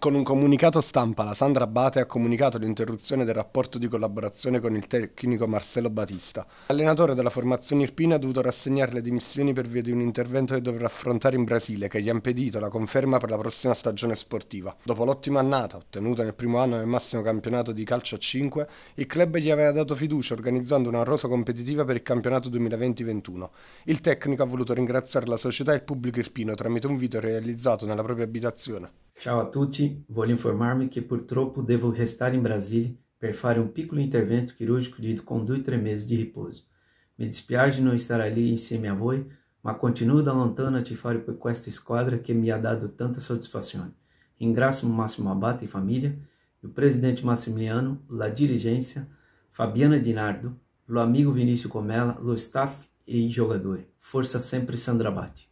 Con un comunicato stampa, la Sandra Abate ha comunicato l'interruzione del rapporto di collaborazione con il tecnico Marcello Batista. L'allenatore della formazione irpina ha dovuto rassegnare le dimissioni per via di un intervento che dovrà affrontare in Brasile, che gli ha impedito la conferma per la prossima stagione sportiva. Dopo l'ottima annata, ottenuta nel primo anno nel massimo campionato di calcio a 5, il club gli aveva dato fiducia organizzando una rosa competitiva per il campionato 2020-21. Il tecnico ha voluto ringraziare la società e il pubblico irpino tramite un video realizzato nella propria abitazione. Tchau a tutti, Vou lhe informar-me que por tropo devo restar em Brasília per fare um piccolo intervento chirurgico de conduir três meses de repouso. Me riposo. de não estar ali em insieme a voi, mas continuo da lontano a tifare por questa esquadra que me ha dado tanta satisfação. Ringrazio Massimo Abate e família, o presidente Massimiliano, la dirigência, Fabiana Dinardo, lo amigo Vinícius Comella, lo staff e jogador. Força sempre Sandra Abate.